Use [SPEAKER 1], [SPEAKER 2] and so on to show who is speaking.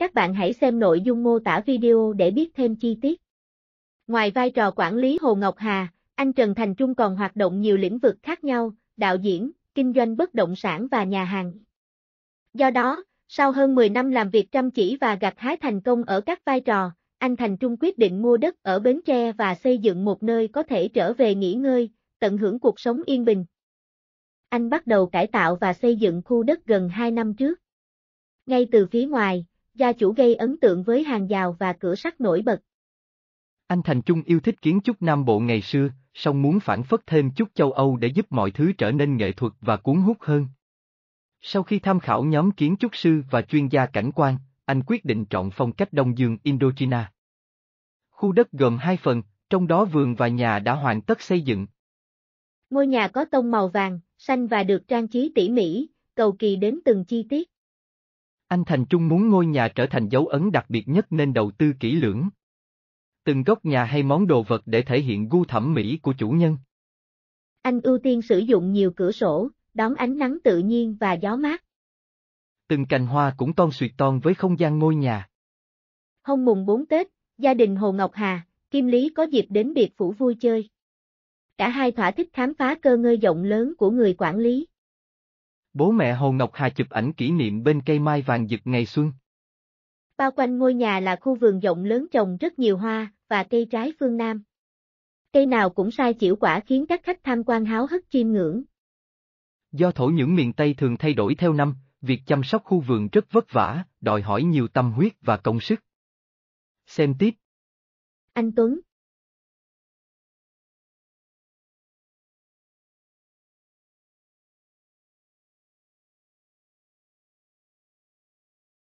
[SPEAKER 1] Các bạn hãy xem nội dung mô tả video để biết thêm chi tiết. Ngoài vai trò quản lý Hồ Ngọc Hà, anh Trần Thành Trung còn hoạt động nhiều lĩnh vực khác nhau, đạo diễn, kinh doanh bất động sản và nhà hàng. Do đó, sau hơn 10 năm làm việc chăm chỉ và gặt hái thành công ở các vai trò, anh Thành Trung quyết định mua đất ở Bến Tre và xây dựng một nơi có thể trở về nghỉ ngơi, tận hưởng cuộc sống yên bình. Anh bắt đầu cải tạo và xây dựng khu đất gần 2 năm trước. Ngay từ phía ngoài, gia chủ gây ấn tượng với hàng rào và cửa sắt nổi bật.
[SPEAKER 2] Anh Thành Trung yêu thích kiến trúc Nam Bộ ngày xưa, song muốn phản phất thêm chút châu Âu để giúp mọi thứ trở nên nghệ thuật và cuốn hút hơn. Sau khi tham khảo nhóm kiến trúc sư và chuyên gia cảnh quan, anh quyết định chọn phong cách Đông Dương Indochina. Khu đất gồm hai phần, trong đó vườn và nhà đã hoàn tất xây dựng.
[SPEAKER 1] Ngôi nhà có tông màu vàng, xanh và được trang trí tỉ mỉ, cầu kỳ đến từng chi tiết.
[SPEAKER 2] Anh Thành Trung muốn ngôi nhà trở thành dấu ấn đặc biệt nhất nên đầu tư kỹ lưỡng. Từng góc nhà hay món đồ vật để thể hiện gu thẩm mỹ của chủ nhân.
[SPEAKER 1] Anh ưu tiên sử dụng nhiều cửa sổ, đón ánh nắng tự nhiên và gió mát.
[SPEAKER 2] Từng cành hoa cũng ton suyệt ton với không gian ngôi nhà.
[SPEAKER 1] Hôm mùng 4 Tết, gia đình Hồ Ngọc Hà, Kim Lý có dịp đến biệt phủ vui chơi. Cả hai thỏa thích khám phá cơ ngơi rộng lớn của người quản lý.
[SPEAKER 2] Bố mẹ Hồ Ngọc Hà chụp ảnh kỷ niệm bên cây mai vàng rực ngày xuân.
[SPEAKER 1] Bao quanh ngôi nhà là khu vườn rộng lớn trồng rất nhiều hoa và cây trái phương Nam. Cây nào cũng sai chịu quả khiến các khách tham quan háo hức chiêm ngưỡng.
[SPEAKER 2] Do thổ nhưỡng miền Tây thường thay đổi theo năm, việc chăm sóc khu vườn rất vất vả, đòi hỏi nhiều tâm huyết và công sức. Xem tiếp. Anh Tuấn,